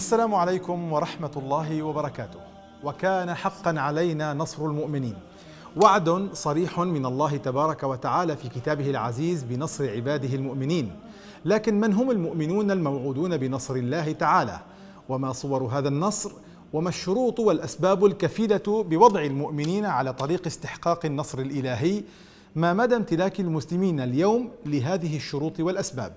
السلام عليكم ورحمة الله وبركاته وكان حقا علينا نصر المؤمنين وعد صريح من الله تبارك وتعالى في كتابه العزيز بنصر عباده المؤمنين لكن من هم المؤمنون الموعودون بنصر الله تعالى وما صور هذا النصر وما الشروط والأسباب الكفيلة بوضع المؤمنين على طريق استحقاق النصر الإلهي ما مدى امتلاك المسلمين اليوم لهذه الشروط والأسباب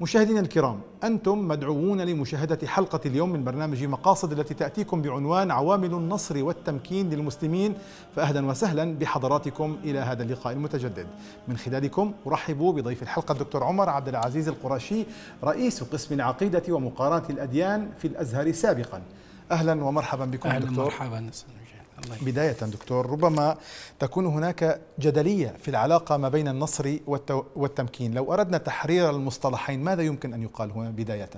مشاهدينا الكرام أنتم مدعوون لمشاهدة حلقة اليوم من برنامج مقاصد التي تأتيكم بعنوان عوامل النصر والتمكين للمسلمين فأهلا وسهلا بحضراتكم إلى هذا اللقاء المتجدد من خلالكم أرحب بضيف الحلقة الدكتور عمر عبد العزيز القرشي رئيس قسم العقيدة ومقارنة الأديان في الأزهر سابقا أهلا ومرحبا بكم أهلا دكتور مرحبا بداية دكتور ربما تكون هناك جدلية في العلاقة ما بين النصر والتمكين لو أردنا تحرير المصطلحين ماذا يمكن أن يقال هنا بداية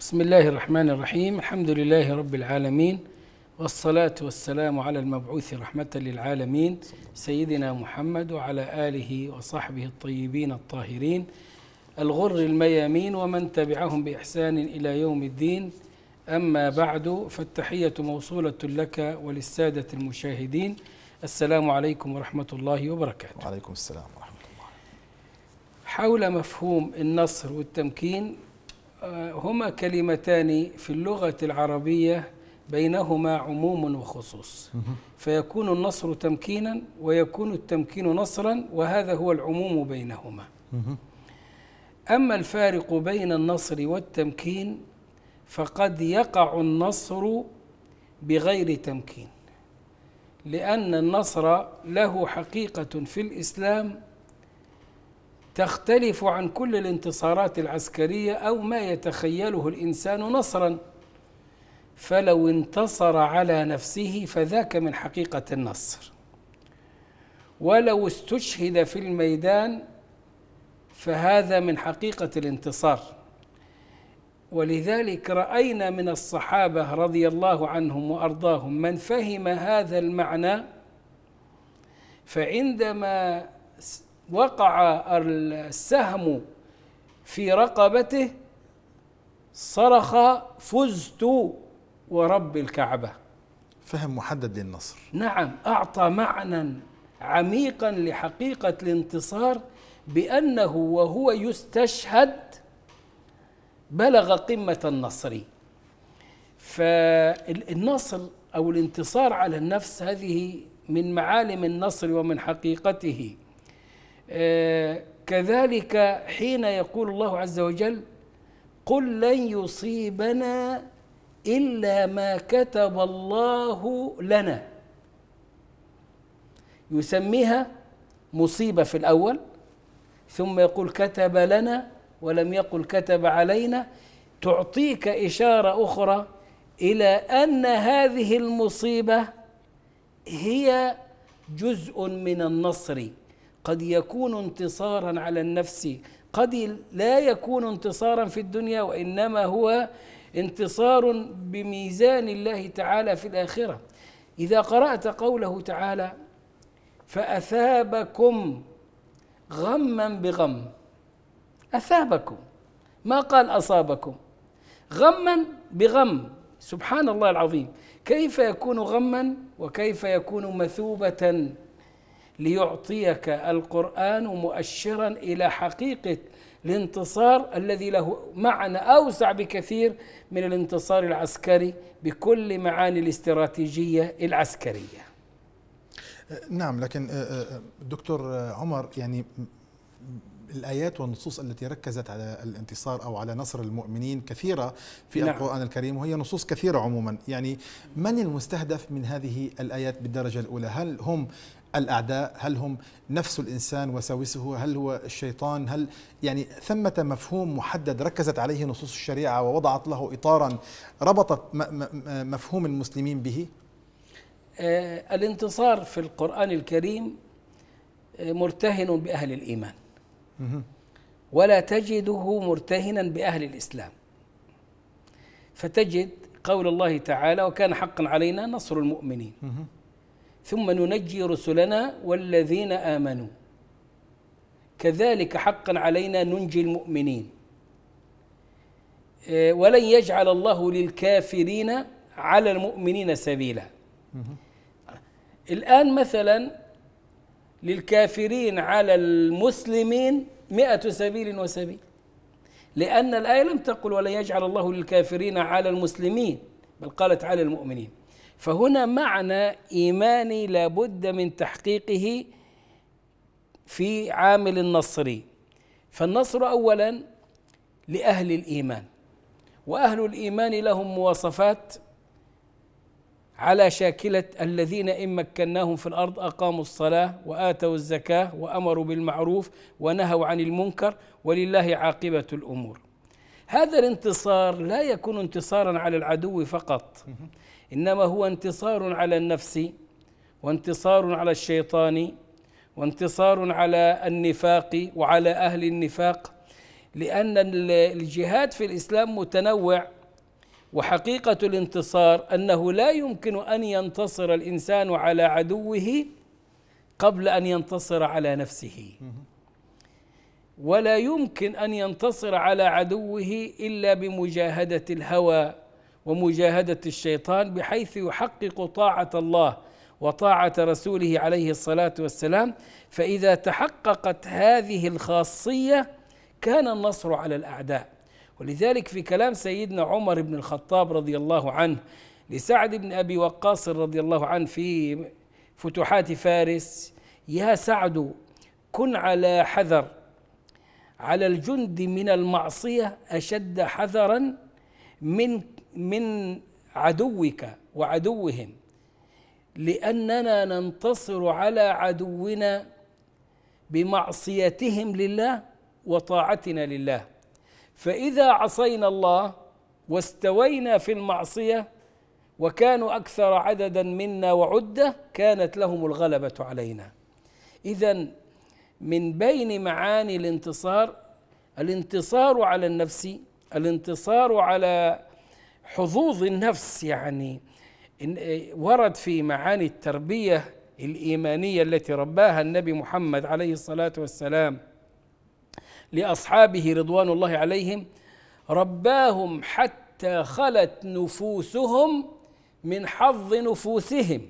بسم الله الرحمن الرحيم الحمد لله رب العالمين والصلاة والسلام على المبعوث رحمة للعالمين سيدنا محمد وعلى آله وصحبه الطيبين الطاهرين الغر الميامين ومن تبعهم بإحسان إلى يوم الدين أما بعد فالتحية موصولة لك وللسادة المشاهدين السلام عليكم ورحمة الله وبركاته وعليكم السلام ورحمة الله حول مفهوم النصر والتمكين آه، هما كلمتان في اللغة العربية بينهما عموم وخصوص فيكون النصر تمكينا ويكون التمكين نصرا وهذا هو العموم بينهما أما الفارق بين النصر والتمكين فقد يقع النصر بغير تمكين لأن النصر له حقيقة في الإسلام تختلف عن كل الانتصارات العسكرية أو ما يتخيله الإنسان نصرا فلو انتصر على نفسه فذاك من حقيقة النصر ولو استشهد في الميدان فهذا من حقيقة الانتصار ولذلك راينا من الصحابه رضي الله عنهم وارضاهم من فهم هذا المعنى فعندما وقع السهم في رقبته صرخ فزت ورب الكعبه فهم محدد للنصر نعم اعطى معنى عميقا لحقيقه الانتصار بانه وهو يستشهد بلغ قمة النصر فالنصر أو الانتصار على النفس هذه من معالم النصر ومن حقيقته آه، كذلك حين يقول الله عز وجل قل لن يصيبنا إلا ما كتب الله لنا يسميها مصيبة في الأول ثم يقول كتب لنا ولم يقل كتب علينا تعطيك إشارة أخرى إلى أن هذه المصيبة هي جزء من النصر قد يكون انتصارا على النفس قد لا يكون انتصارا في الدنيا وإنما هو انتصار بميزان الله تعالى في الآخرة إذا قرأت قوله تعالى فأثابكم غما بغم أثابكم ما قال أصابكم غما بغم سبحان الله العظيم كيف يكون غما وكيف يكون مثوبة ليعطيك القرآن مؤشرا إلى حقيقة الانتصار الذي له معنى أوسع بكثير من الانتصار العسكري بكل معاني الاستراتيجية العسكرية نعم لكن آه، آه، آه، دكتور عمر يعني الآيات والنصوص التي ركزت على الانتصار أو على نصر المؤمنين كثيرة في نعم. القرآن الكريم وهي نصوص كثيرة عموما يعني من المستهدف من هذه الآيات بالدرجة الأولى هل هم الأعداء هل هم نفس الإنسان وساوسه هل هو الشيطان هل يعني ثمة مفهوم محدد ركزت عليه نصوص الشريعة ووضعت له إطارا ربطت مفهوم المسلمين به آه، الانتصار في القرآن الكريم آه، مرتهن بأهل الإيمان ولا تجده مرتهنا باهل الاسلام فتجد قول الله تعالى وكان حقا علينا نصر المؤمنين ثم ننجي رسلنا والذين امنوا كذلك حقا علينا ننجي المؤمنين آه، ولن يجعل الله للكافرين على المؤمنين سبيلا الان مثلا للكافرين على المسلمين مئة سبيل وسبيل لأن الآية لم تقل ولا يجعل الله للكافرين على المسلمين بل قالت على المؤمنين فهنا معنى إيماني لابد من تحقيقه في عامل النصر فالنصر أولا لأهل الإيمان وأهل الإيمان لهم مواصفات على شاكلة الذين إن مكناهم في الأرض أقاموا الصلاة وآتوا الزكاة وأمروا بالمعروف ونهوا عن المنكر ولله عاقبة الأمور هذا الانتصار لا يكون انتصارا على العدو فقط إنما هو انتصار على النفس وانتصار على الشيطان وانتصار على النفاق وعلى أهل النفاق لأن الجهاد في الإسلام متنوع وحقيقة الانتصار أنه لا يمكن أن ينتصر الإنسان على عدوه قبل أن ينتصر على نفسه ولا يمكن أن ينتصر على عدوه إلا بمجاهدة الهوى ومجاهدة الشيطان بحيث يحقق طاعة الله وطاعة رسوله عليه الصلاة والسلام فإذا تحققت هذه الخاصية كان النصر على الأعداء ولذلك في كلام سيدنا عمر بن الخطاب رضي الله عنه لسعد بن ابي وقاص رضي الله عنه في فتوحات فارس يا سعد كن على حذر على الجند من المعصيه اشد حذرا من من عدوك وعدوهم لاننا ننتصر على عدونا بمعصيتهم لله وطاعتنا لله فإذا عصينا الله واستوينا في المعصية وكانوا أكثر عددا منا وعدة كانت لهم الغلبة علينا إذا من بين معاني الانتصار الانتصار على النفس الانتصار على حظوظ النفس يعني إيه، ورد في معاني التربيه الايمانيه التي رباها النبي محمد عليه الصلاه والسلام لأصحابه رضوان الله عليهم رباهم حتى خلت نفوسهم من حظ نفوسهم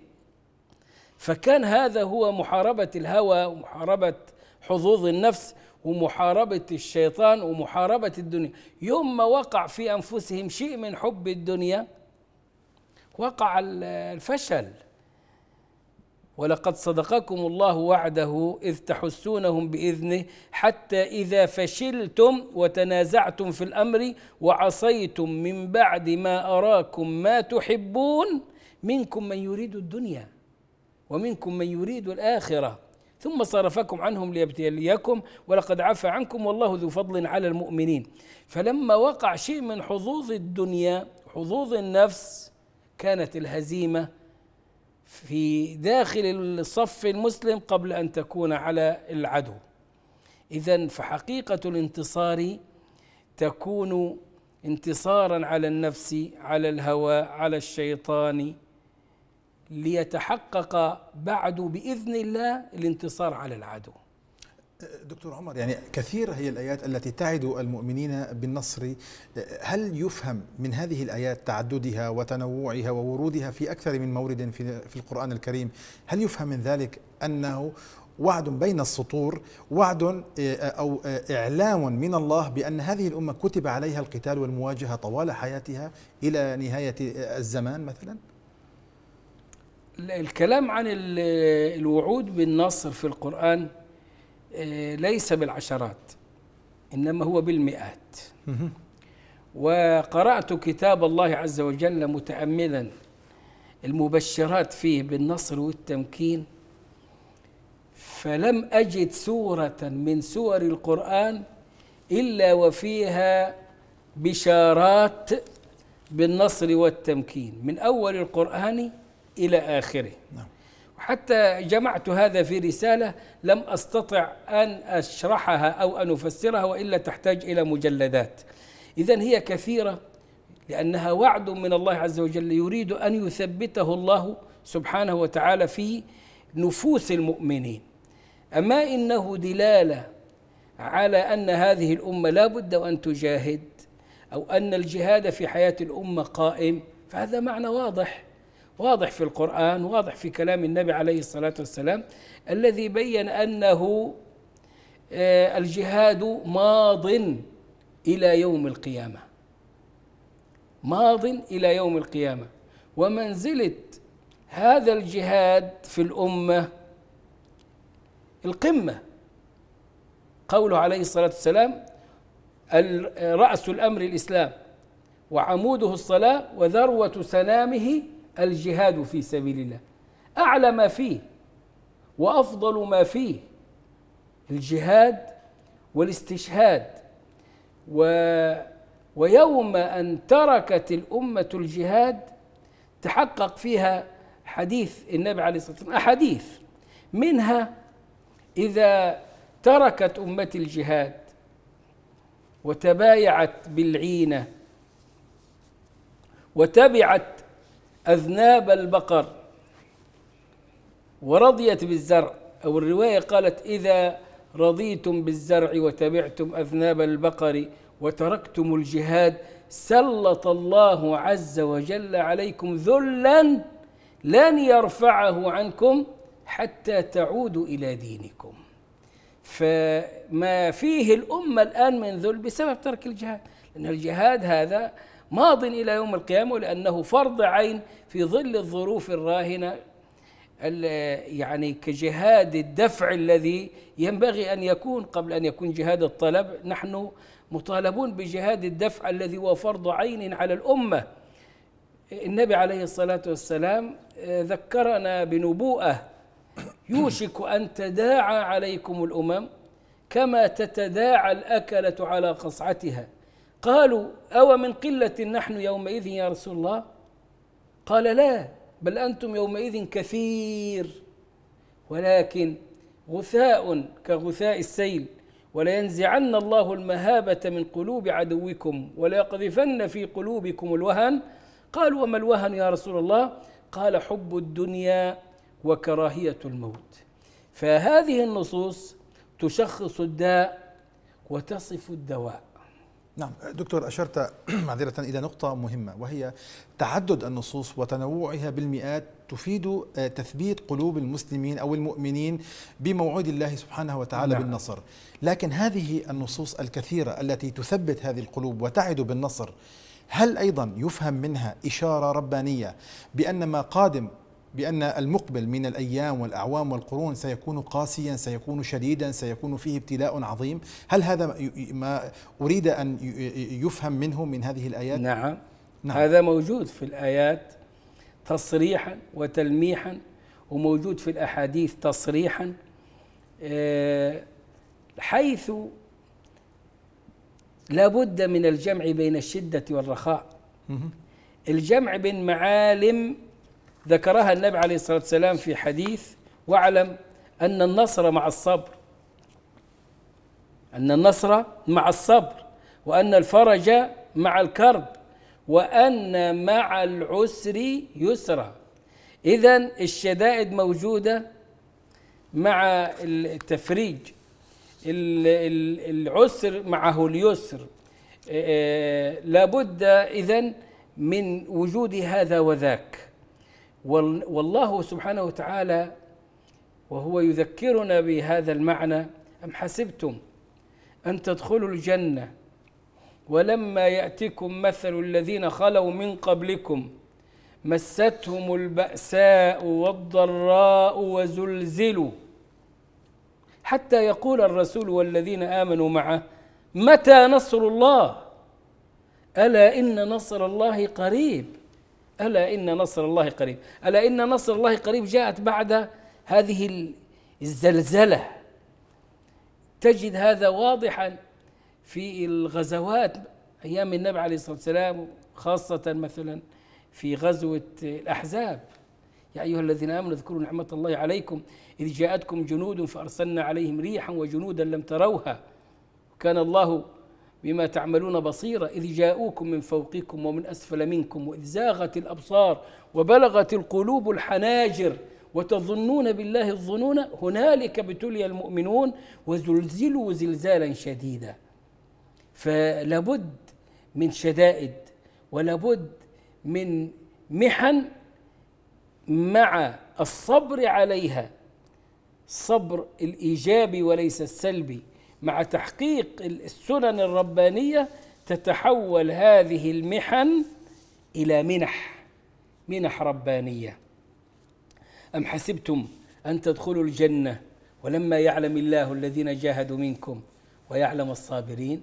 فكان هذا هو محاربة الهوى ومحاربة حظوظ النفس ومحاربة الشيطان ومحاربة الدنيا يوم ما وقع في أنفسهم شيء من حب الدنيا وقع الفشل ولقد صدقكم الله وعده إذ تحسونهم بإذنه حتى إذا فشلتم وتنازعتم في الأمر وعصيتم من بعد ما أراكم ما تحبون منكم من يريد الدنيا ومنكم من يريد الآخرة ثم صرفكم عنهم ليبتليكم ولقد عفى عنكم والله ذو فضل على المؤمنين فلما وقع شيء من حظوظ الدنيا حظوظ النفس كانت الهزيمه في داخل الصف المسلم قبل ان تكون على العدو اذا فحقيقه الانتصار تكون انتصارا على النفس على الهوى على الشيطان ليتحقق بعد باذن الله الانتصار على العدو دكتور عمر يعني كثير هي الآيات التي تعد المؤمنين بالنصر هل يفهم من هذه الآيات تعددها وتنوعها وورودها في أكثر من مورد في القرآن الكريم هل يفهم من ذلك أنه وعد بين السطور وعد آه، أو آه، إعلام من الله بأن هذه الأمة كتب عليها القتال والمواجهة طوال حياتها إلى نهاية آه، الزمان مثلا الكلام عن الوعود بالنصر في القرآن آه، ليس بالعشرات إنما هو بالمئات وقرأت كتاب الله عز وجل متأملا المبشرات فيه بالنصر والتمكين فلم أجد سورة من سور القرآن إلا وفيها بشارات بالنصر والتمكين من أول القرآن إلى آخره نعم. حتى جمعت هذا في رسالة لم أستطع أن أشرحها أو أن أفسرها وإلا تحتاج إلى مجلدات إذا هي كثيرة لأنها وعد من الله عز وجل يريد أن يثبته الله سبحانه وتعالى في نفوس المؤمنين أما إنه دلالة على أن هذه الأمة لا بد وأن تجاهد أو أن الجهاد في حياة الأمة قائم فهذا معنى واضح واضح في القرآن واضح في كلام النبي عليه الصلاة والسلام الذي بين أنه آه، الجهاد ماض إلى يوم القيامة ماض إلى يوم القيامة ومنزلة هذا الجهاد في الأمة القمة قوله عليه الصلاة والسلام رأس الأمر الإسلام وعموده الصلاة وذروة سنامه الجهاد في سبيل الله أعلى ما فيه وأفضل ما فيه الجهاد والاستشهاد و ويوم أن تركت الأمة الجهاد تحقق فيها حديث النبي عليه الصلاة والسلام أحاديث منها إذا تركت أمة الجهاد وتبايعت بالعينة وتبعت أذناب البقر ورضيت بالزرع أو الرواية قالت إذا رضيتم بالزرع وتبعتم أذناب البقر وتركتم الجهاد سلط الله عز وجل عليكم ذلا لن يرفعه عنكم حتى تعودوا إلى دينكم فما فيه الأمة الآن من ذل بسبب ترك الجهاد لأن الجهاد هذا ماض إلى يوم القيامة لأنه فرض عين في ظل الظروف الراهنة يعني كجهاد الدفع الذي ينبغي أن يكون قبل أن يكون جهاد الطلب نحن مطالبون بجهاد الدفع الذي هو فرض عين على الأمة النبي عليه الصلاة والسلام آه، ذكرنا بنبوءة يوشك أن تداعى عليكم الأمم كما تتداعى الأكلة على قصعتها قالوا أو من قلة نحن يومئذ يا رسول الله قال لا بل أنتم يومئذ كثير ولكن غثاء كغثاء السيل ولينزعن الله المهابة من قلوب عدوكم وليقذفن في قلوبكم الوهن قالوا وما الوهن يا رسول الله قال حب الدنيا وكراهية الموت فهذه النصوص تشخص الداء وتصف الدواء نعم دكتور أشرت معذرة إلى نقطة مهمة وهي تعدد النصوص وتنوعها بالمئات تفيد آه، تثبيت قلوب المسلمين أو المؤمنين بموعود الله سبحانه وتعالى نعم. بالنصر لكن هذه النصوص الكثيرة التي تثبت هذه القلوب وتعد بالنصر هل أيضا يفهم منها إشارة ربانية بأن ما قادم بأن المقبل من الأيام والأعوام والقرون سيكون قاسيا سيكون شديدا سيكون فيه ابتلاء عظيم هل هذا ما أريد أن يفهم منه من هذه الآيات نعم, نعم. هذا موجود في الآيات تصريحا وتلميحا وموجود في الأحاديث تصريحا آه، حيث لابد من الجمع بين الشدة والرخاء الجمع بين معالم ذكرها النبي عليه الصلاة والسلام في حديث واعلم أن النصر مع الصبر أن النصر مع الصبر وأن الفرج مع الكرب وأن مع العسر يسرا إذا الشدائد موجودة مع التفريج العسر معه اليسر آه، آه، لابد إذا من وجود هذا وذاك والله سبحانه وتعالى وهو يذكرنا بهذا المعنى أم حسبتم أن تدخلوا الجنة ولما يأتكم مثل الذين خلوا من قبلكم مستهم البأساء والضراء وزلزلوا حتى يقول الرسول والذين آمنوا معه متى نصر الله ألا إن نصر الله قريب ألا إن نصر الله قريب ألا إن نصر الله قريب جاءت بعد هذه الزلزلة تجد هذا واضحا في الغزوات أيام النبي عليه الصلاة والسلام خاصة مثلا في غزوة الأحزاب يا أيها الذين آمنوا اذكروا نعمة الله عليكم إذ جاءتكم جنود فأرسلنا عليهم ريحا وجنودا لم تروها كان الله بما تعملون بصيرا إذ جاءوكم من فوقكم ومن أسفل منكم وإذ زاغت الأبصار وبلغت القلوب الحناجر وتظنون بالله الظنون هنالك ابتلي المؤمنون وزلزلوا زلزالا شديدا فلابد من شدائد ولابد من محن مع الصبر عليها صبر الايجابي وليس السلبي مع تحقيق السنن الربانية تتحول هذه المحن إلى منح منح ربانية أم حسبتم أن تدخلوا الجنة ولما يعلم الله الذين جاهدوا منكم ويعلم الصابرين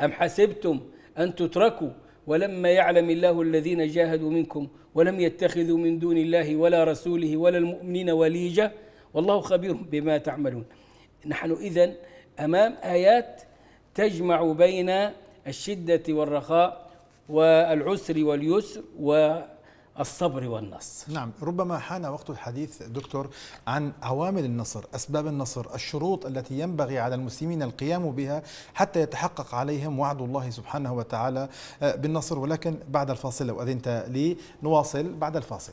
أم حسبتم أن تتركوا ولما يعلم الله الذين جاهدوا منكم ولم يتخذوا من دون الله ولا رسوله ولا المؤمنين وليجة والله خبير بما تعملون نحن إذا امام ايات تجمع بين الشده والرخاء والعسر واليسر و الصبر والنصر نعم ربما حان وقت الحديث دكتور عن عوامل النصر أسباب النصر الشروط التي ينبغي على المسلمين القيام بها حتى يتحقق عليهم وعد الله سبحانه وتعالى آه، بالنصر ولكن بعد الفاصل لو أذنت لي نواصل بعد الفاصل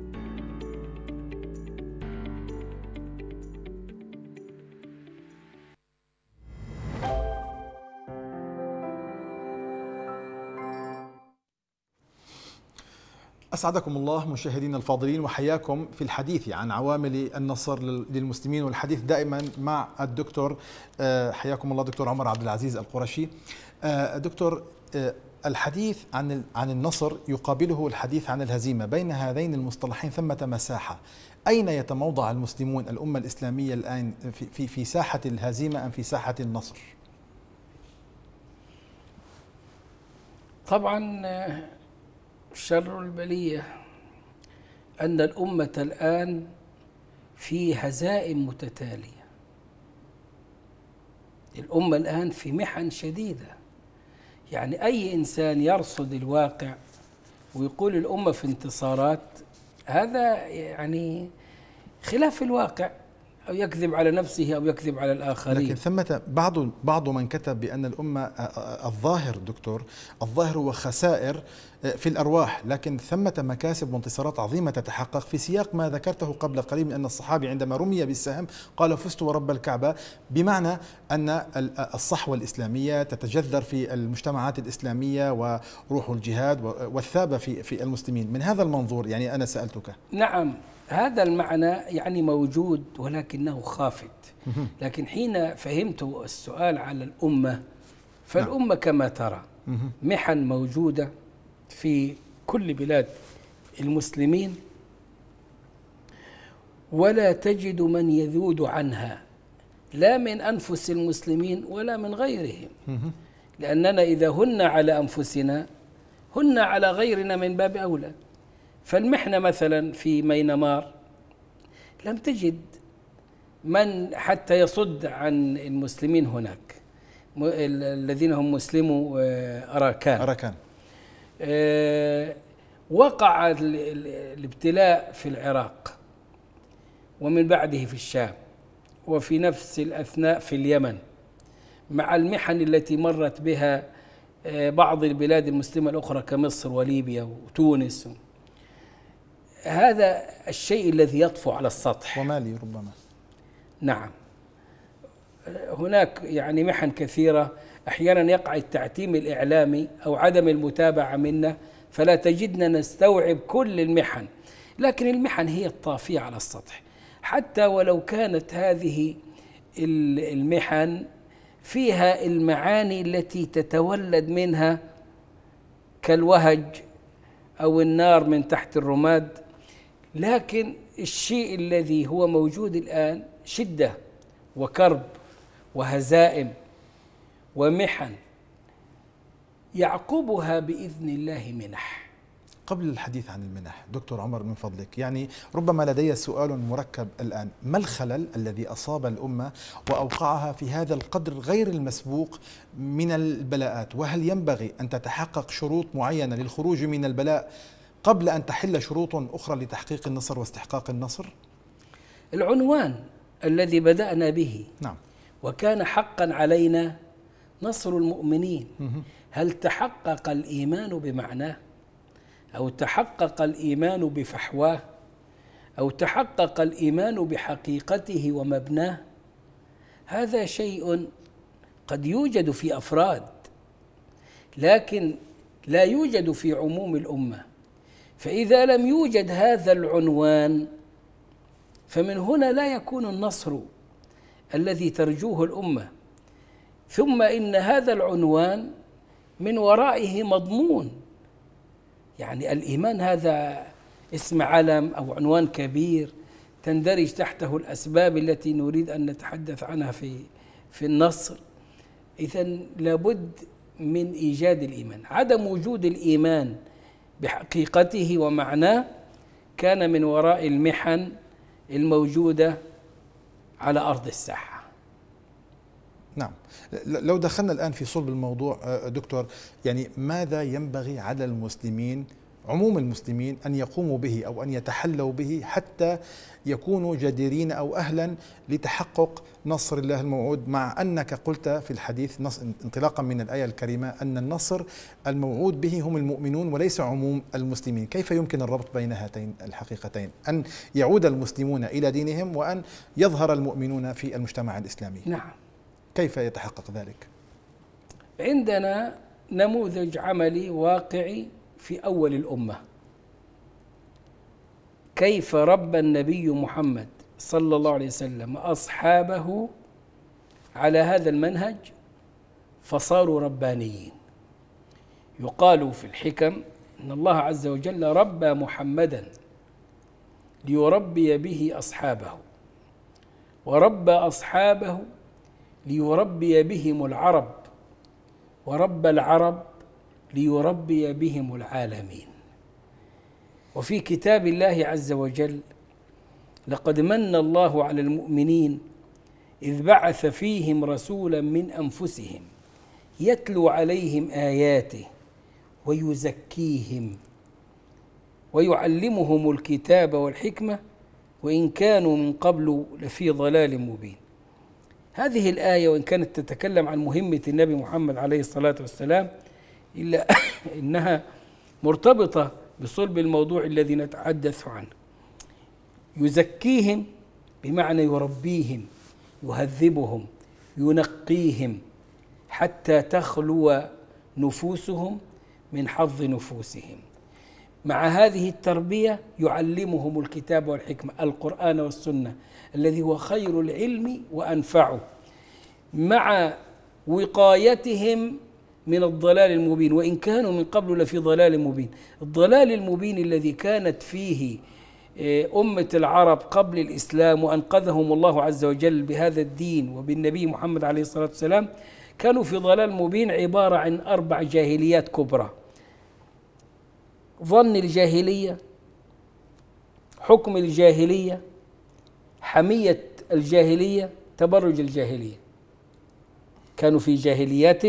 أسعدكم الله مشاهدينا الفاضلين وحياكم في الحديث عن عوامل النصر للمسلمين والحديث دائما مع الدكتور آه، حياكم الله دكتور عمر عبد العزيز القرشي آه، دكتور آه، الحديث عن عن النصر يقابله الحديث عن الهزيمه بين هذين المصطلحين ثمه مساحه اين يتموضع المسلمون الامه الاسلاميه الان في في, في ساحه الهزيمه ام في ساحه النصر طبعا شر البلية أن الأمة الآن في هزائم متتالية الأمة الآن في محن شديدة يعني أي إنسان يرصد الواقع ويقول الأمة في انتصارات هذا يعني خلاف الواقع أو يكذب على نفسه أو يكذب على الآخرين لكن ثمة بعض بعض من كتب بأن الأمة الظاهر دكتور الظاهر هو خسائر في الأرواح لكن ثمة مكاسب وانتصارات عظيمة تتحقق في سياق ما ذكرته قبل قليل من أن الصحابي عندما رمي بالسهم قال فزت ورب الكعبة بمعنى أن الصحوة الإسلامية تتجذر في المجتمعات الإسلامية وروح الجهاد والثابة في المسلمين من هذا المنظور يعني أنا سألتك نعم هذا المعنى يعني موجود ولكنه خافت لكن حين فهمت السؤال على الأمة فالأمة نعم. كما ترى محن موجودة في كل بلاد المسلمين ولا تجد من يذود عنها لا من أنفس المسلمين ولا من غيرهم لأننا إذا هن على أنفسنا هن على غيرنا من باب أولى فالمحنة مثلا في مينمار لم تجد من حتى يصد عن المسلمين هناك الذين هم مسلمو آه، أراكان أراكان آه، وقع الابتلاء في العراق ومن بعده في الشام وفي نفس الأثناء في اليمن مع المحن التي مرت بها آه، بعض البلاد المسلمة الأخرى كمصر وليبيا وتونس هذا الشيء الذي يطفو على السطح ومالي ربما نعم هناك يعني محن كثيرة أحيانا يقع التعتيم الإعلامي أو عدم المتابعة منا فلا تجدنا نستوعب كل المحن لكن المحن هي الطافية على السطح حتى ولو كانت هذه المحن فيها المعاني التي تتولد منها كالوهج أو النار من تحت الرماد لكن الشيء الذي هو موجود الآن شدة وكرب وهزائم ومحن يعقبها بإذن الله منح قبل الحديث عن المنح دكتور عمر من فضلك يعني ربما لدي سؤال مركب الآن ما الخلل الذي أصاب الأمة وأوقعها في هذا القدر غير المسبوق من البلاءات وهل ينبغي أن تتحقق شروط معينة للخروج من البلاء قبل أن تحل شروط أخرى لتحقيق النصر واستحقاق النصر؟ العنوان الذي بدأنا به نعم وكان حقا علينا نصر المؤمنين هل تحقق الإيمان بمعناه؟ أو تحقق الإيمان بفحواه؟ أو تحقق الإيمان بحقيقته ومبناه؟ هذا شيء قد يوجد في أفراد لكن لا يوجد في عموم الامه فإذا لم يوجد هذا العنوان فمن هنا لا يكون النصر الذي ترجوه الأمة ثم إن هذا العنوان من ورائه مضمون يعني الإيمان هذا اسم علم أو عنوان كبير تندرج تحته الأسباب التي نريد أن نتحدث عنها في في النصر إذا لابد من إيجاد الإيمان عدم وجود الإيمان بحقيقته ومعناه كان من وراء المحن الموجودة على أرض الساحة نعم لو دخلنا الآن في صلب الموضوع آه، دكتور يعني ماذا ينبغي على المسلمين عموم المسلمين ان يقوموا به او ان يتحلوا به حتى يكونوا جديرين او اهلا لتحقق نصر الله الموعود مع انك قلت في الحديث انطلاقا من الايه الكريمه ان النصر الموعود به هم المؤمنون وليس عموم المسلمين، كيف يمكن الربط بين هاتين الحقيقتين؟ ان يعود المسلمون الى دينهم وان يظهر المؤمنون في المجتمع الاسلامي. نعم. كيف يتحقق ذلك؟ عندنا نموذج عملي واقعي في أول الأمة كيف ربى النبي محمد صلى الله عليه وسلم أصحابه على هذا المنهج فصاروا ربانيين يقال في الحكم ان الله عز وجل ربى محمدا ليربي به اصحابه وربى اصحابه ليربي بهم العرب وربى العرب ليربي بهم العالمين وفي كتاب الله عز وجل لقد من الله على المؤمنين اذ بعث فيهم رسولا من انفسهم يتلو عليهم اياته ويزكيهم ويعلمهم الكتاب والحكمه وان كانوا من قبل لفي ضلال مبين هذه الايه وان كانت تتكلم عن مهمه النبي محمد عليه الصلاه والسلام إلا أنها مرتبطة بصلب الموضوع الذي نتحدث عنه يزكيهم بمعنى يربيهم يهذبهم ينقيهم حتى تخلو نفوسهم من حظ نفوسهم مع هذه التربية يعلمهم الكتاب والحكمة القرآن والسنة الذي هو خير العلم وأنفعه مع وقايتهم من الضلال المبين وإن كانوا من قبل لفي ضلال مبين الضلال المبين الذي كانت فيه آه، أمة العرب قبل الإسلام وأنقذهم الله عز وجل بهذا الدين وبالنبي محمد عليه الصلاة والسلام كانوا في ضلال مبين عبارة عن أربع جاهليات كبرى ظن الجاهلية حكم الجاهلية حمية الجاهلية تبرج الجاهلية كانوا في جاهليات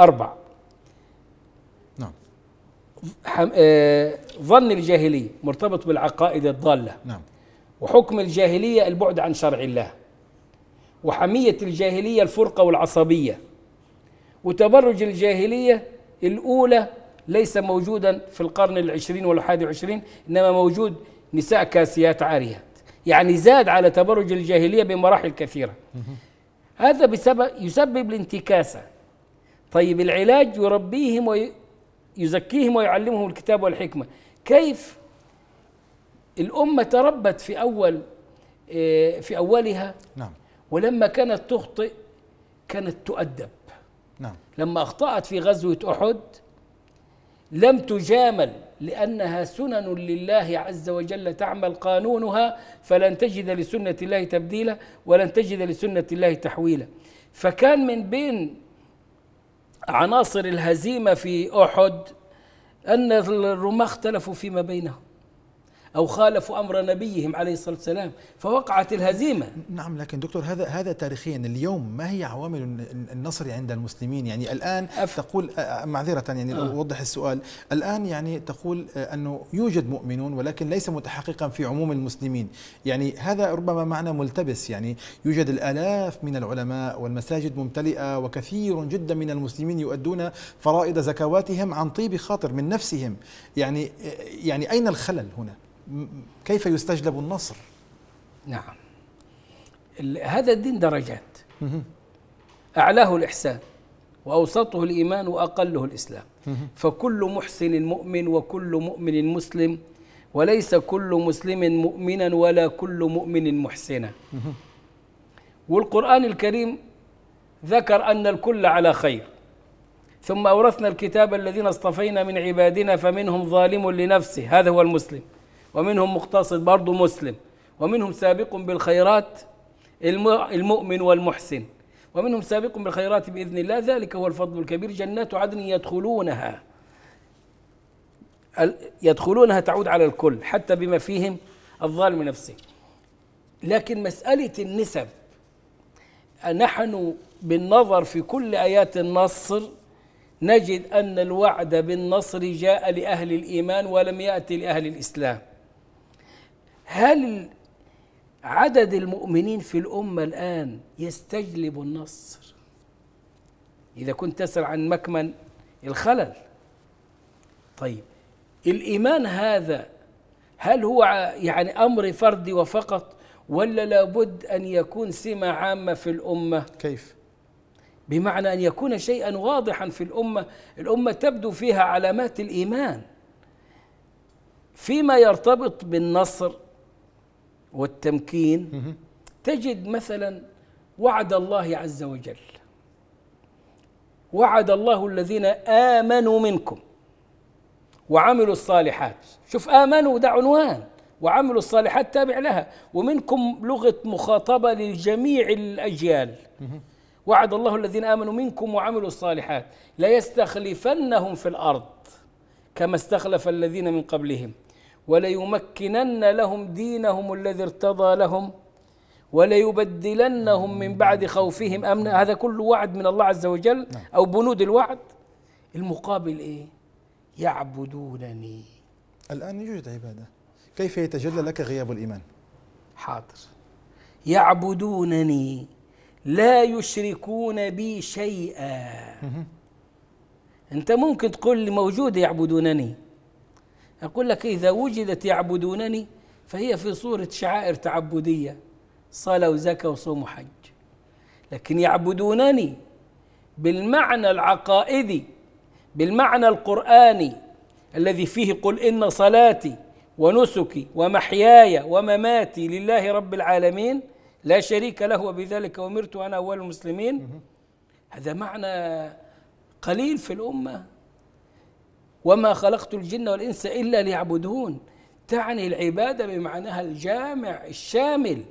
أربع نعم آه، ظن الجاهلية مرتبط بالعقائد الضالة نعم وحكم الجاهلية البعد عن شرع الله وحمية الجاهلية الفرقة والعصبية وتبرج الجاهلية الأولى ليس موجودا في القرن العشرين والحادي والعشرين إنما موجود نساء كاسيات عاريات يعني زاد على تبرج الجاهلية بمراحل كثيرة هذا بسبب يسبب الانتكاسة طيب العلاج يربيهم ويزكيهم ويعلمهم الكتاب والحكمة كيف الأمة تربت في أول آه، في أولها نعم ولما كانت تخطئ كانت تؤدب نعم لما أخطأت في غزوة أحد لم تجامل لأنها سنن لله عز وجل تعمل قانونها فلن تجد لسنة الله تبديلا ولن تجد لسنة الله تحويلا فكان من بين عناصر الهزيمة في أحد أن الرماة اختلفوا فيما بينهم أو خالفوا أمر نبيهم عليه الصلاة والسلام فوقعت الهزيمة نعم لكن دكتور هذا هذا تاريخيا اليوم ما هي عوامل النصر عند المسلمين يعني الآن أف... تقول معذرة يعني آه. أوضح السؤال الآن يعني تقول أنه يوجد مؤمنون ولكن ليس متحققا في عموم المسلمين يعني هذا ربما معنى ملتبس يعني يوجد الآلاف من العلماء والمساجد ممتلئة وكثير جدا من المسلمين يؤدون فرائض زكواتهم عن طيب خاطر من نفسهم يعني يعني أين الخلل هنا؟ كيف يستجلب النصر نعم هذا الدين درجات أعلاه الإحسان وأوسطه الإيمان وأقله الإسلام فكل محسن مؤمن وكل مؤمن مسلم وليس كل مسلم مؤمنا ولا كل مؤمن محسنا والقرآن الكريم ذكر أن الكل على خير ثم أورثنا الكتاب الذين اصطفينا من عبادنا فمنهم ظالم لنفسه هذا هو المسلم ومنهم مقتصد برضه مسلم ومنهم سابق بالخيرات المؤمن والمحسن ومنهم سابق بالخيرات بإذن الله ذلك هو الفضل الكبير جنات عدن يدخلونها يدخلونها تعود على الكل حتى بما فيهم الظالم نفسه لكن مسألة النسب نحن بالنظر في كل آيات النصر نجد أن الوعد بالنصر جاء لأهل الإيمان ولم يأتي لأهل الإسلام هل عدد المؤمنين في الأمة الآن يستجلب النصر إذا كنت تسأل عن مكمن الخلل طيب الإيمان هذا هل هو يعني أمر فردي وفقط ولا لابد أن يكون سمة عامة في الأمة كيف؟ بمعنى أن يكون شيئا واضحا في الأمة الأمة تبدو فيها علامات الإيمان فيما يرتبط بالنصر والتمكين تجد مثلا وعد الله عز وجل وعد الله الذين آمنوا منكم وعملوا الصالحات شوف آمنوا ده عنوان وعملوا الصالحات تابع لها ومنكم لغة مخاطبة لجميع الأجيال وعد الله الذين آمنوا منكم وعملوا الصالحات ليستخلفنهم في الأرض كما استخلف الذين من قبلهم وليمكنن لهم دينهم الذي ارتضى لهم وليبدلنهم من بعد خوفهم امنا هذا كله وعد من الله عز وجل نعم. او بنود الوعد المقابل ايه يعبدونني الان يوجد عباده كيف يتجلى لك غياب الايمان حاضر يعبدونني لا يشركون بي شيئا انت ممكن تقول لي موجود يعبدونني يقول لك إذا وجدت يعبدونني فهي في صورة شعائر تعبدية صلاة وزكاة وصوم وحج لكن يعبدونني بالمعنى العقائدي بالمعنى القرآني الذي فيه قل إن صلاتي ونسكي ومحياي ومماتي لله رب العالمين لا شريك له وبذلك أمرت أنا أول المسلمين هذا معنى قليل في الأمة وما خلقت الجن والإنس إلا ليعبدون تعني العبادة بمعناها الجامع الشامل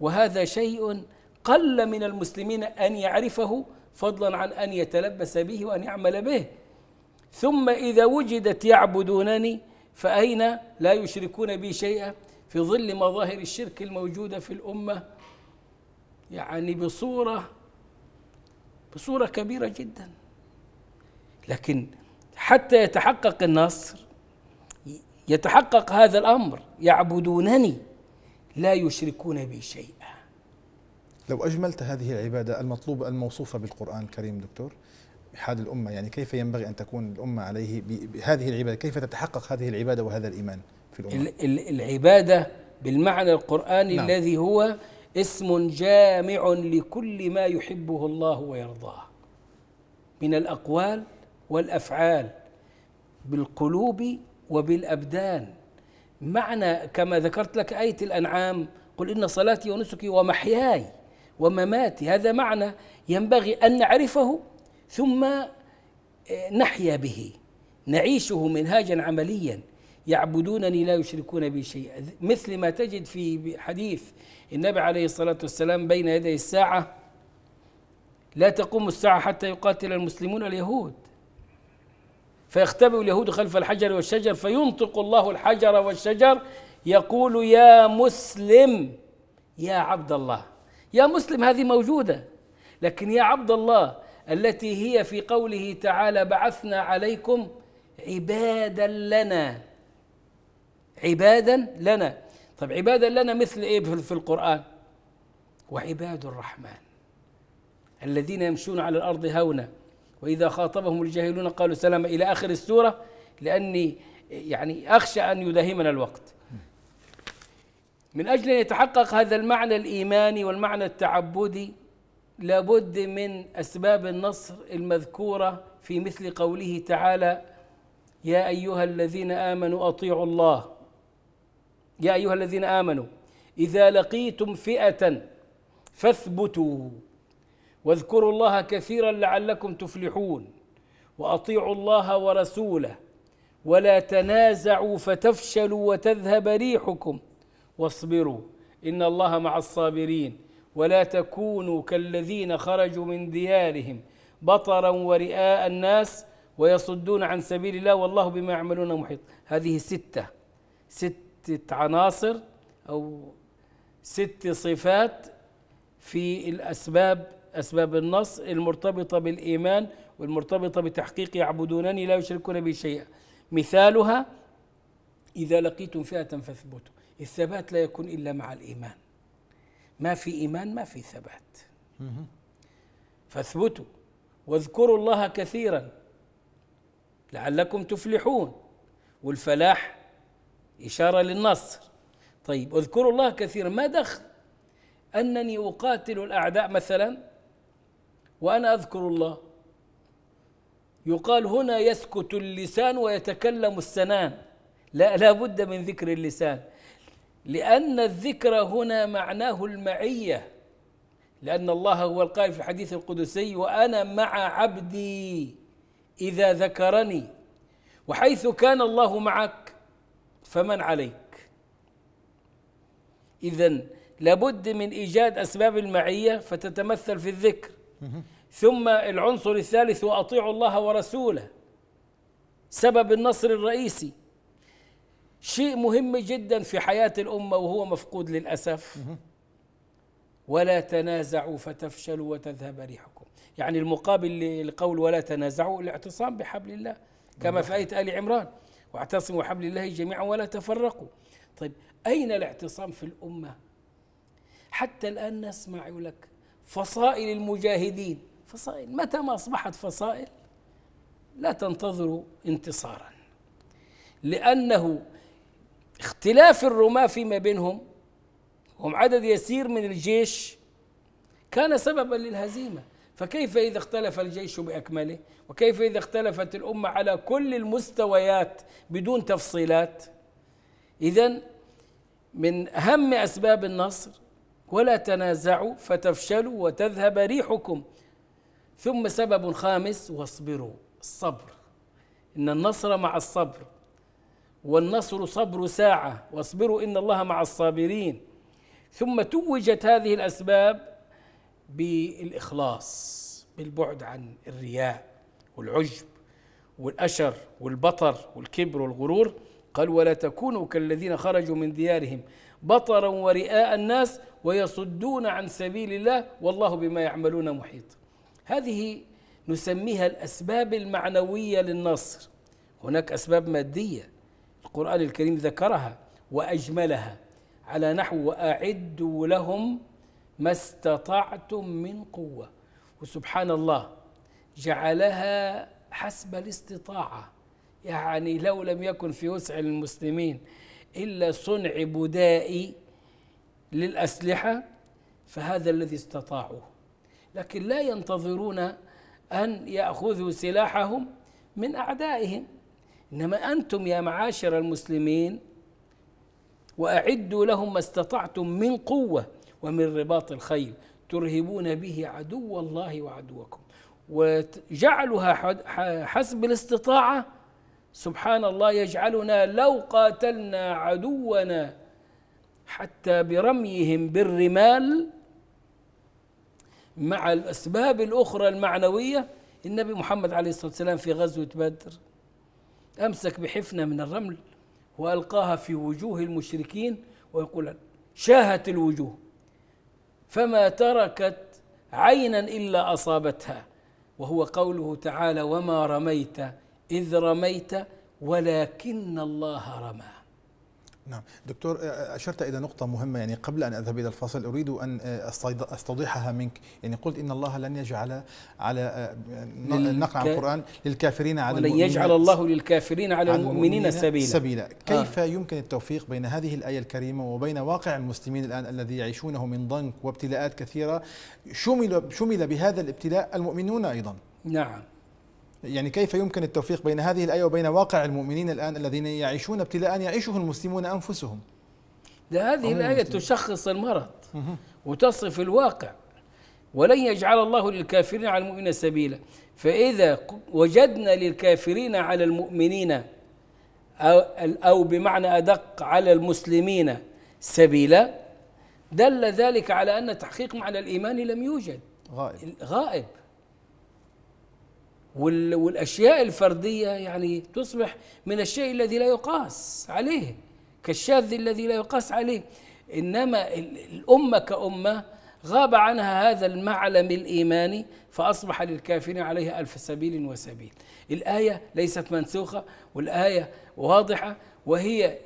وهذا شيء قل من المسلمين أن يعرفه فضلا عن أن يتلبس به وأن يعمل به ثم إذا وجدت يعبدونني فأين لا يشركون بي شيئا في ظل مظاهر الشرك الموجودة في الأمة يعني بصورة بصورة كبيرة جدا لكن حتى يتحقق النصر يتحقق هذا الامر يعبدونني لا يشركون بي شيئا لو اجملت هذه العباده المطلوبه الموصوفه بالقران الكريم دكتور حال الامه يعني كيف ينبغي ان تكون الامه عليه بهذه العباده كيف تتحقق هذه العباده وهذا الايمان في الامه العباده بالمعنى القراني نعم. الذي هو اسم جامع لكل ما يحبه الله ويرضاه من الاقوال والافعال بالقلوب وبالابدان معنى كما ذكرت لك ايه الانعام قل ان صلاتي ونسكي ومحياي ومماتي هذا معنى ينبغي ان نعرفه ثم آه، نحيا به نعيشه منهاجا عمليا يعبدونني لا يشركون بي شيئا مثل ما تجد في حديث النبي عليه الصلاة والسلام بين يدي الساعة لا تقوم الساعة حتى يقاتل المسلمون اليهود فيختبئ اليهود خلف الحجر والشجر فينطق الله الحجر والشجر يقول يا مسلم يا عبد الله يا مسلم هذه موجوده لكن يا عبد الله التي هي في قوله تعالى بعثنا عليكم عبادا لنا عبادا لنا طب عبادا لنا مثل ايه في القران وعباد الرحمن الذين يمشون على الارض هونا وإذا خاطبهم الجاهلون قالوا سلام إلى آخر السورة لأني يعني أخشى أن يداهمنا الوقت من أجل أن يتحقق هذا المعنى الإيماني والمعنى التعبدي لابد من أسباب النصر المذكورة في مثل قوله تعالى يا أيها الذين آمنوا أطيعوا الله يا أيها الذين آمنوا إذا لقيتم فئة فاثبتوا واذكروا الله كثيرا لعلكم تفلحون واطيعوا الله ورسوله ولا تنازعوا فتفشلوا وتذهب ريحكم واصبروا ان الله مع الصابرين ولا تكونوا كالذين خرجوا من ديارهم بطرا ورئاء الناس ويصدون عن سبيل الله والله بما يعملون محيط هذه ستة ستة عناصر أو ست صفات في الأسباب أسباب النص المرتبطة بالإيمان والمرتبطة بتحقيق يعبدونني لا يشركون بي شيئا مثالها إذا لقيتم فئة فاثبتوا الثبات لا يكون إلا مع الإيمان ما في إيمان ما في ثبات فاثبتوا واذكروا الله كثيرا لعلكم تفلحون والفلاح إشارة للنصر طيب اذكروا الله كثيرا ما دخل أنني أقاتل الأعداء مثلا وأنا أذكر الله يقال هنا يسكت اللسان ويتكلم السنان لا لا بد من ذكر اللسان لأن الذكر هنا معناه المعية لأن الله هو القائل في الحديث القدسي وأنا مع عبدي إذا ذكرني وحيث كان الله معك فمن عليك إذا لابد من إيجاد أسباب المعية فتتمثل في الذكر ثم العنصر الثالث واطيعوا الله ورسوله سبب النصر الرئيسي شيء مهم جدا في حياه الامه وهو مفقود للاسف ولا تنازعوا فتفشلوا وتذهب ريحكم يعني المقابل لقول ولا تنازعوا الاعتصام بحبل الله كما في آية آل عمران واعتصموا حبل الله جميعا ولا تفرقوا طيب أين الاعتصام في الأمة حتى الآن نسمع يقول لك فصائل المجاهدين فصائل متى ما أصبحت فصائل لا تنتظر انتصارا لأنه اختلاف الرماة فيما بينهم هم عدد يسير من الجيش كان سببا للهزيمة فكيف إذا اختلف الجيش بأكمله وكيف إذا اختلفت الأمة على كل المستويات بدون تفصيلات إذا من أهم أسباب النصر ولا تنازعوا فتفشلوا وتذهب ريحكم ثم سبب خامس واصبروا الصبر إن النصر مع الصبر والنصر صبر ساعة واصبروا إن الله مع الصابرين ثم توجت هذه الأسباب بالإخلاص بالبعد عن الرياء والعجب والأشر والبطر والكبر والغرور قال ولا تكونوا كالذين خرجوا من ديارهم بطرا ورئاء الناس ويصدون عن سبيل الله والله بما يعملون محيط هذه نسميها الأسباب المعنوية للنصر هناك أسباب مادية القرآن الكريم ذكرها وأجملها على نحو وأعدوا لهم ما استطعتم من قوة وسبحان الله جعلها حسب الاستطاعة يعني لو لم يكن في وسع المسلمين إلا صنع بدائي للأسلحة فهذا الذي استطاعوا لكن لا ينتظرون أن يأخذوا سلاحهم من أعدائهم إنما أنتم يا معاشر المسلمين وأعدوا لهم ما استطعتم من قوة ومن رباط الخيل ترهبون به عدو الله وعدوكم وجعلها حسب الاستطاعة سبحان الله يجعلنا لو قاتلنا عدونا حتى برميهم بالرمال مع الأسباب الأخرى المعنوية النبي محمد عليه الصلاة والسلام في غزوة بدر أمسك بحفنة من الرمل وألقاها في وجوه المشركين ويقول شاهت الوجوه فما تركت عينا إلا أصابتها وهو قوله تعالى وما رميت إذ رميت ولكن الله رمى نعم دكتور أشرت إلى نقطة مهمة يعني قبل أن أذهب إلى الفاصل أريد أن أستوضحها منك يعني قلت إن الله لن يجعل على نقل عن القرآن للكافرين على ولن يجعل الله للكافرين على المؤمنين سبيلا سبيلا آه. كيف آه. يمكن التوفيق بين هذه الآية الكريمة وبين واقع المسلمين الآن الذي يعيشونه من ضنك وابتلاءات كثيرة شمل شمل بهذا الابتلاء المؤمنون أيضا نعم يعني كيف يمكن التوفيق بين هذه الآية وبين واقع المؤمنين الآن الذين يعيشون ابتلاء يعيشه المسلمون أنفسهم ده هذه الآية المسلمين. تشخص المرض وتصف الواقع ولن يجعل الله للكافرين على المؤمنين سبيلا فإذا وجدنا للكافرين على المؤمنين أو, أو بمعنى أدق على المسلمين سبيلا دل ذلك على أن تحقيق معنى الإيمان لم يوجد غائب غائب والاشياء الفرديه يعني تصبح من الشيء الذي لا يقاس عليه كالشاذ الذي لا يقاس عليه انما الامه كامه غاب عنها هذا المعلم الايماني فاصبح للكافرين عليها الف سبيل وسبيل. الايه ليست منسوخه والايه واضحه وهي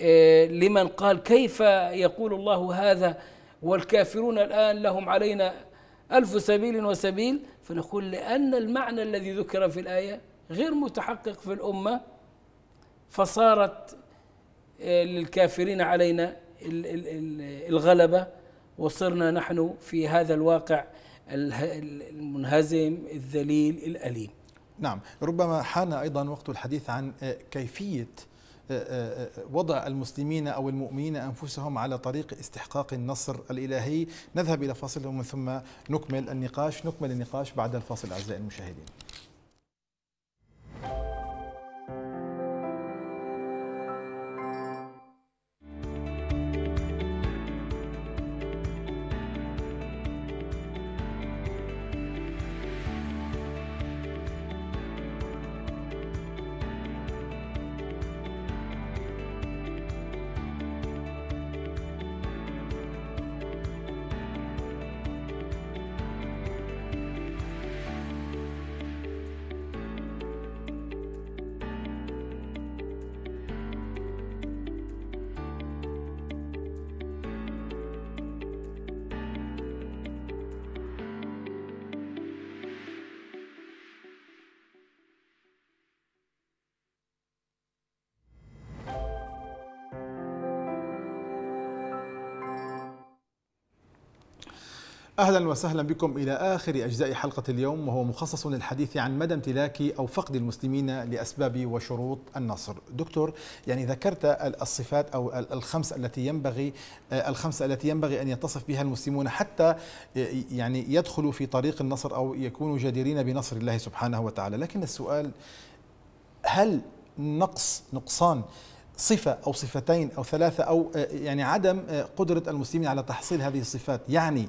آه، لمن قال كيف يقول الله هذا والكافرون الان لهم علينا الف سبيل وسبيل فنقول لأن المعنى الذي ذكر في الآية غير متحقق في الأمة فصارت آه، للكافرين علينا الغلبة وصرنا نحن في هذا الواقع المنهزم الذليل الأليم نعم ربما حان أيضا وقت الحديث عن آه، كيفية آه، آه، آه، وضع المسلمين أو المؤمنين أنفسهم على طريق استحقاق النصر الإلهي نذهب إلى فاصل ومن ثم نكمل النقاش نكمل النقاش بعد الفاصل أعزائي المشاهدين اهلا وسهلا بكم الى اخر اجزاء حلقه اليوم وهو مخصص للحديث عن مدى امتلاك او فقد المسلمين لاسباب وشروط النصر. دكتور يعني ذكرت الصفات او الخمس التي ينبغي آه، الخمسه التي ينبغي ان يتصف بها المسلمون حتى آه، يعني يدخلوا في طريق النصر او يكونوا جديرين بنصر الله سبحانه وتعالى، لكن السؤال هل نقص نقصان صفة أو صفتين أو ثلاثة أو آه، يعني عدم قدرة المسلمين على تحصيل هذه الصفات يعني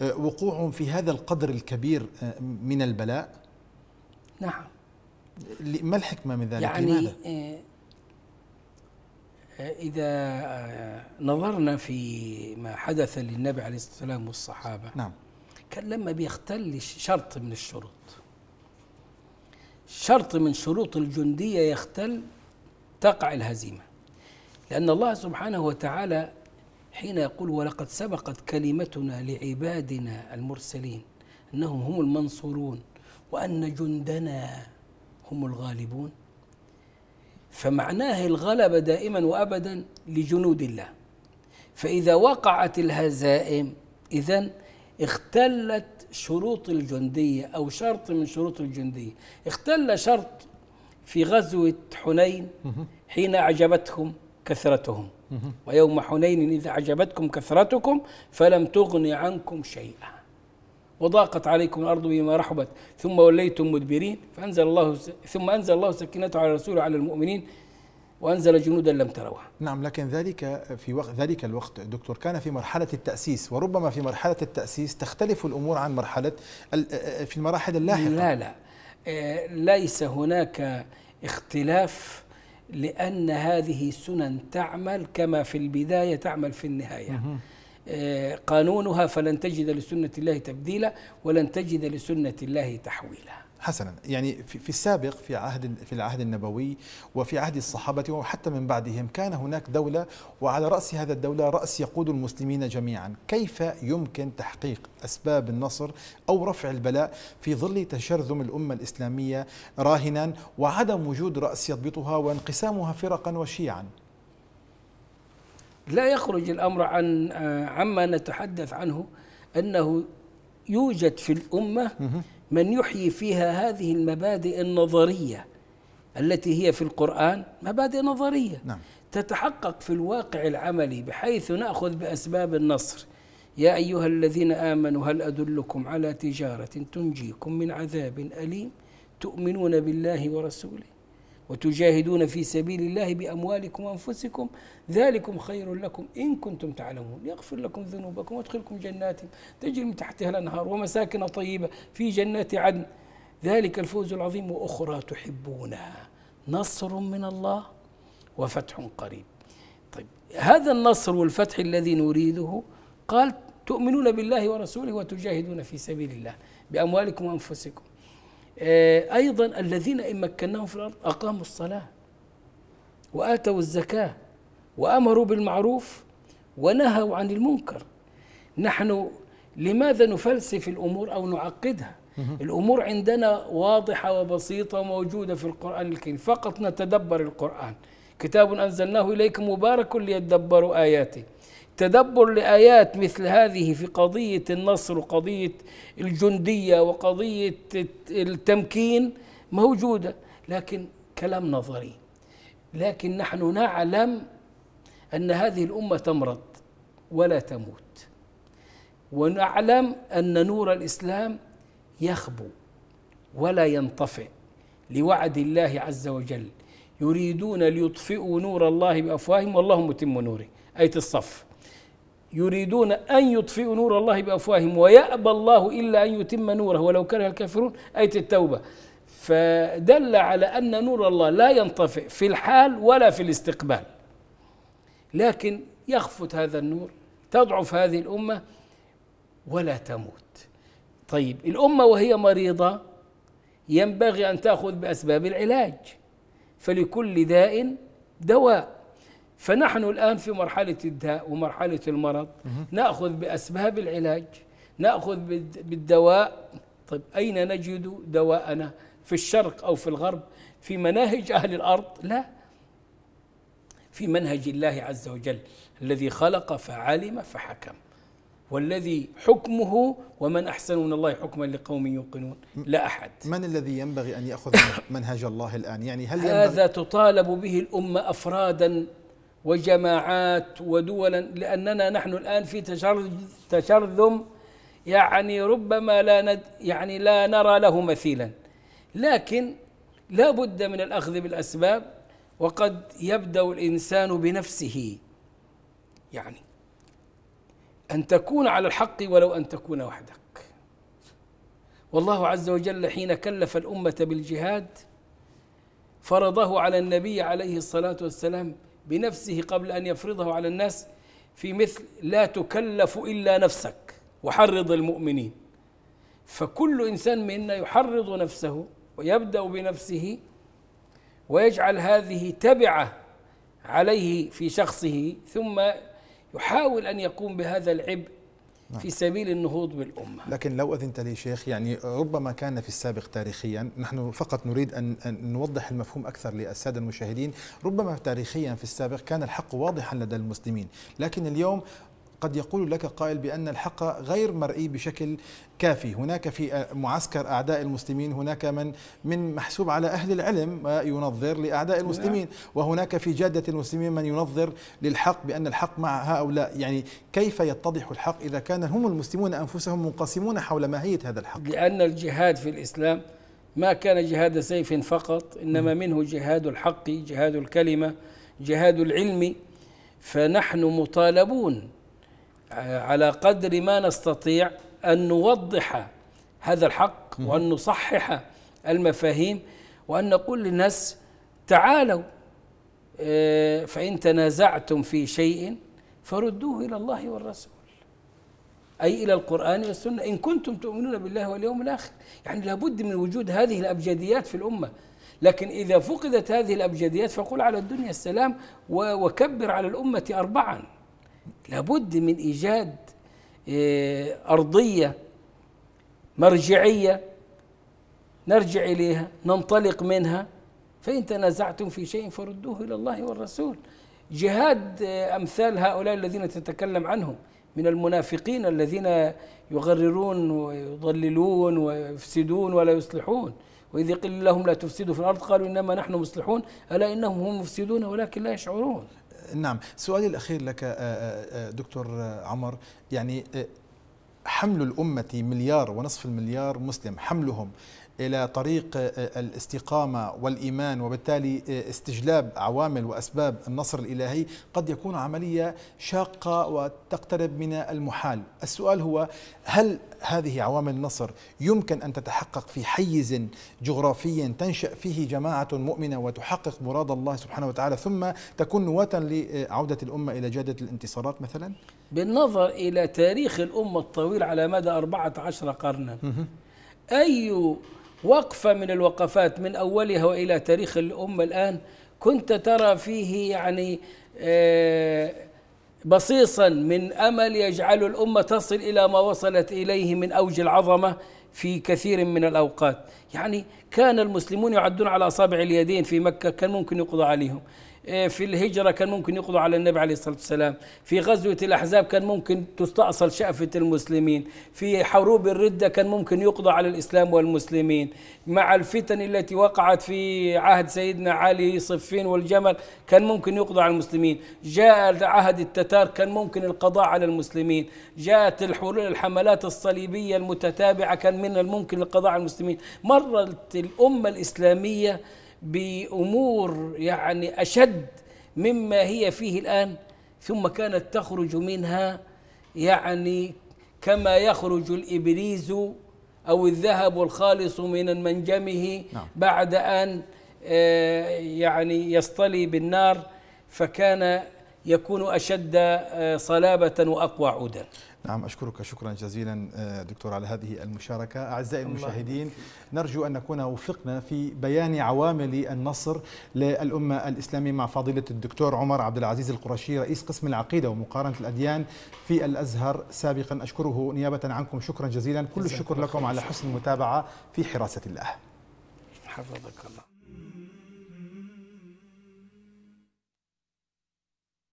آه، وقوعهم في هذا القدر الكبير آه، من البلاء نعم ما الحكمة من ذلك يعني لماذا؟ آه، إذا نظرنا في ما حدث للنبي عليه الصلاة والسلام والصحابة نعم كان لما بيختل شرط من الشروط شرط من شروط الجندية يختل تقع الهزيمة لأن الله سبحانه وتعالى حين يقول ولقد سبقت كلمتنا لعبادنا المرسلين أنهم هم المنصورون وأن جندنا هم الغالبون فمعناه الغلبة دائما وأبدا لجنود الله فإذا وقعت الهزائم إذا اختلت شروط الجندية أو شرط من شروط الجندية اختل شرط في غزوة حنين حين أعجبتهم كثرتهم ويوم حنين إذا أعجبتكم كثرتكم فلم تغن عنكم شيئا وضاقت عليكم الأرض بما رحبت ثم وليتم مدبرين فأنزل الله ثم أنزل الله سكينته على رسوله على المؤمنين وأنزل جنودا لم تروها نعم لكن ذلك في وقت ذلك الوقت دكتور كان في مرحلة التأسيس وربما في مرحلة التأسيس تختلف الأمور عن مرحلة آه، آه، في المراحل اللاحقة لا لا آه، ليس هناك اختلاف لأن هذه السنن تعمل كما في البداية تعمل في النهاية آه، قانونها فلن تجد لسنة الله تبديلا ولن تجد لسنة الله تحويلا حسنا يعني في السابق في عهد في العهد النبوي وفي عهد الصحابة وحتى من بعدهم كان هناك دولة وعلى رأس هذا الدولة رأس يقود المسلمين جميعا كيف يمكن تحقيق أسباب النصر أو رفع البلاء في ظل تشرذم الأمة الإسلامية راهنا وعدم وجود رأس يضبطها وانقسامها فرقا وشيعا لا يخرج الأمر عن آه، عما نتحدث عنه أنه يوجد في الأمة من يحيي فيها هذه المبادئ النظريه التي هي في القرآن مبادئ نظرية نعم. تتحقق في الواقع العملي بحيث نأخذ بأسباب النصر يا أيها الذين آمنوا هل أدلكم على تجارة تنجيكم من عذاب أليم تؤمنون بالله ورسوله وتجاهدون في سبيل الله بأموالكم وأنفسكم ذلكم خير لكم إن كنتم تعلمون يغفر لكم ذنوبكم ويدخلكم جنات تجري من تحتها الأنهار ومساكن طيبة في جنات عدن ذلك الفوز العظيم وأخرى تحبونها نصر من الله وفتح قريب طيب هذا النصر والفتح الذي نريده قال تؤمنون بالله ورسوله وتجاهدون في سبيل الله بأموالكم وأنفسكم آه، أيضا الذين إن مكناهم في الأرض أقاموا الصلاة وآتوا الزكاة وأمروا بالمعروف ونهوا عن المنكر نحن لماذا نفلسف الأمور أو نعقدها الأمور عندنا واضحة وبسيطة وموجودة في القرآن الكريم فقط نتدبر القرآن كتاب أنزلناه إليكم مبارك ليدبروا آياته تدبر لآيات مثل هذه في قضية النصر وقضية الجندية وقضية التمكين موجودة لكن كلام نظري لكن نحن نعلم أن هذه الأمة تمرض ولا تموت ونعلم أن نور الإسلام يخبو ولا ينطفئ لوعد الله عز وجل يريدون ليطفئوا نور الله بأفواههم والله متم نوره آية الصف يريدون أن يطفئوا نور الله بأفواههم ويأبى الله إلا أن يتم نوره ولو كره الكافرون آية التوبة فدل على أن نور الله لا ينطفئ في الحال ولا في الاستقبال لكن يخفت هذا النور تضعف هذه الأمة ولا تموت طيب الأمة وهي مريضة ينبغي أن تأخذ بأسباب العلاج فلكل داء دواء فنحن الآن في مرحلة الداء ومرحلة المرض نأخذ بأسباب العلاج نأخذ بالدواء طيب أين نجد دواءنا في الشرق أو في الغرب في مناهج أهل الأرض لا في منهج الله عز وجل الذي خلق فعلم فحكم والذي حكمه ومن أحسن من الله حكما لقوم يوقنون لا أحد من الذي ينبغي أن يأخذ منهج الله الآن يعني هل هذا تطالب به الأمة أفرادا وجماعات ودولا لأننا نحن الآن في تشرذم يعني ربما لا ند يعني لا نرى له مثيلا لكن لا بد من الأخذ بالأسباب وقد يبدأ الإنسان بنفسه يعني أن تكون على الحق ولو أن تكون وحدك والله عز وجل حين كلف الأمة بالجهاد فرضه على النبي عليه الصلاة والسلام بنفسه قبل أن يفرضه على الناس في مثل لا تكلف إلا نفسك وحرض المؤمنين فكل إنسان منا يحرض نفسه ويبدأ بنفسه ويجعل هذه تبعة عليه في شخصه ثم يحاول أن يقوم بهذا العبء نعم. في سبيل النهوض بالأمة لكن لو أذنت لي شيخ يعني ربما كان في السابق تاريخيا نحن فقط نريد أن نوضح المفهوم أكثر للسادة المشاهدين ربما تاريخيا في السابق كان الحق واضحا لدى المسلمين لكن اليوم قد يقول لك قائل بأن الحق غير مرئي بشكل كافي هناك في معسكر أعداء المسلمين هناك من من محسوب على أهل العلم آه، ينظر لأعداء نعم. المسلمين وهناك في جادة المسلمين من ينظر للحق بأن الحق مع هؤلاء يعني كيف يتضح الحق إذا كان هم المسلمون أنفسهم منقسمون حول ماهية هذا الحق لأن الجهاد في الإسلام ما كان جهاد سيف فقط إنما نعم. منه جهاد الحق جهاد الكلمة جهاد العلم فنحن مطالبون على قدر ما نستطيع أن نوضح هذا الحق وأن نصحح المفاهيم وأن نقول للناس تعالوا آه، فإن تنازعتم في شيء فردوه إلى الله والرسول أي إلى القرآن والسنة إن كنتم تؤمنون بالله واليوم الآخر يعني لابد من وجود هذه الأبجديات في الأمة لكن إذا فقدت هذه الأبجديات فقل على الدنيا السلام وكبر على الأمة أربعا لابد من إيجاد آه، أرضية مرجعية نرجع إليها ننطلق منها فإن تنازعتم في شيء فردوه إلى الله والرسول جهاد آه، أمثال هؤلاء الذين تتكلم عنهم من المنافقين الذين يغررون ويضللون ويفسدون ولا يصلحون وإذ قيل لهم لا تفسدوا في الأرض قالوا إنما نحن مصلحون ألا إنهم هم مفسدون ولكن لا يشعرون نعم سؤالي الأخير لك آه، آه، آه، دكتور عمر يعني حمل الأمة مليار ونصف المليار مسلم حملهم إلى طريق آه، آه، الاستقامة والإيمان وبالتالي آه، استجلاب عوامل وأسباب النصر الإلهي قد يكون عملية شاقة وتقترب من المحال السؤال هو هل هذه عوامل النصر يمكن أن تتحقق في حيز جغرافي تنشأ فيه جماعة مؤمنة وتحقق مراد الله سبحانه وتعالى ثم تكون نواة لعودة الأمة إلى جادة الانتصارات مثلا بالنظر إلى تاريخ الأمة الطويل على مدى 14 قرنا أي وقفة من الوقفات من أولها وإلى تاريخ الأمة الآن كنت ترى فيه يعني آه، بصيصا من أمل يجعل الأمة تصل إلى ما وصلت إليه من أوج العظمة في كثير من الأوقات يعني كان المسلمون يعدون على أصابع اليدين في مكة كان ممكن يقضى عليهم إيه، في الهجرة كان ممكن يقضوا على النبي عليه الصلاة والسلام في غزوة الأحزاب كان ممكن تستأصل شأفة المسلمين في حروب الردة كان ممكن يقضى على الإسلام والمسلمين مع الفتن التي وقعت في عهد سيدنا علي صفين والجمل كان ممكن يقضى على المسلمين جاء عهد التتار كان ممكن القضاء على المسلمين جاءت الحملات الصليبية المتتابعة كان من الممكن القضاء على المسلمين مرت الأمة الإسلامية بأمور يعني أشد مما هي فيه الآن ثم كانت تخرج منها يعني كما يخرج الإبريز أو الذهب الخالص من منجمه نعم. بعد أن آه، يعني يصطلي بالنار فكان يكون أشد آه، صلابة وأقوى عودا نعم أشكرك شكرا جزيلا آه، دكتور على هذه المشاركة أعزائي المشاهدين نرجو أن نكون وفقنا في بيان عوامل النصر للأمة الإسلامية مع فضيلة الدكتور عمر عبد العزيز القرشي رئيس قسم العقيدة ومقارنة الأديان في الأزهر سابقا أشكره نيابة عنكم شكرا جزيلا كل الشكر لكم على حسن المتابعة في حراسة الله حفظك الله